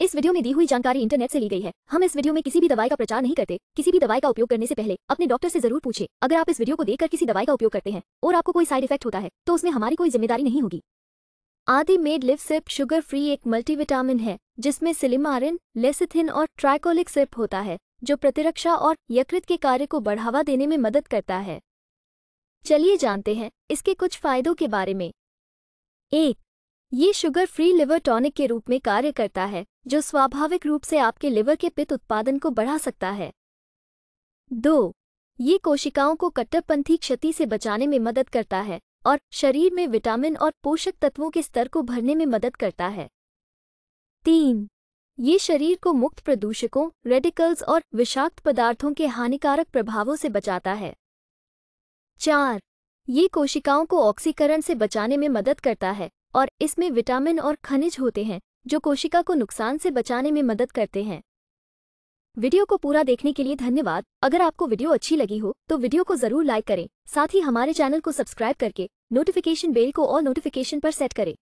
इस वीडियो में दी हुई जानकारी इंटरनेट से ली गई है हम इस वीडियो में किसी भी दवाई का प्रचार नहीं करते किसी भी दवाई का उपयोग करने से पहले अपने डॉक्टर से जरूर पूछे अगर आप इस वीडियो को देखकर किसी दवाई का उपयोग करते हैं और आपको कोई साइड इफेक्ट होता है तो उसमें हमारी कोई जिम्मेदारी नहीं होगी आदि मेड लिप सिर्प शुगर फ्री एक मल्टीविटामिन है जिसमें सिलिमारिन लेसिथिन और ट्राइकोलिक सिर्प होता है जो प्रतिरक्षा और यकृत के कार्य को बढ़ावा देने में मदद करता है चलिए जानते हैं इसके कुछ फायदों के बारे में एक ये शुगर फ्री लिवर टॉनिक के रूप में कार्य करता है जो स्वाभाविक रूप से आपके लिवर के पित्त उत्पादन को बढ़ा सकता है दो ये कोशिकाओं को कट्टरपंथी क्षति से बचाने में मदद करता है और शरीर में विटामिन और पोषक तत्वों के स्तर को भरने में मदद करता है तीन ये शरीर को मुक्त प्रदूषकों रेडिकल्स और विषाक्त पदार्थों के हानिकारक प्रभावों से बचाता है चार ये कोशिकाओं को ऑक्सीकरण से बचाने में मदद करता है और इसमें विटामिन और खनिज होते हैं जो कोशिका को नुकसान से बचाने में मदद करते हैं वीडियो को पूरा देखने के लिए धन्यवाद अगर आपको वीडियो अच्छी लगी हो तो वीडियो को जरूर लाइक करें साथ ही हमारे चैनल को सब्सक्राइब करके नोटिफिकेशन बेल को और नोटिफिकेशन पर सेट करें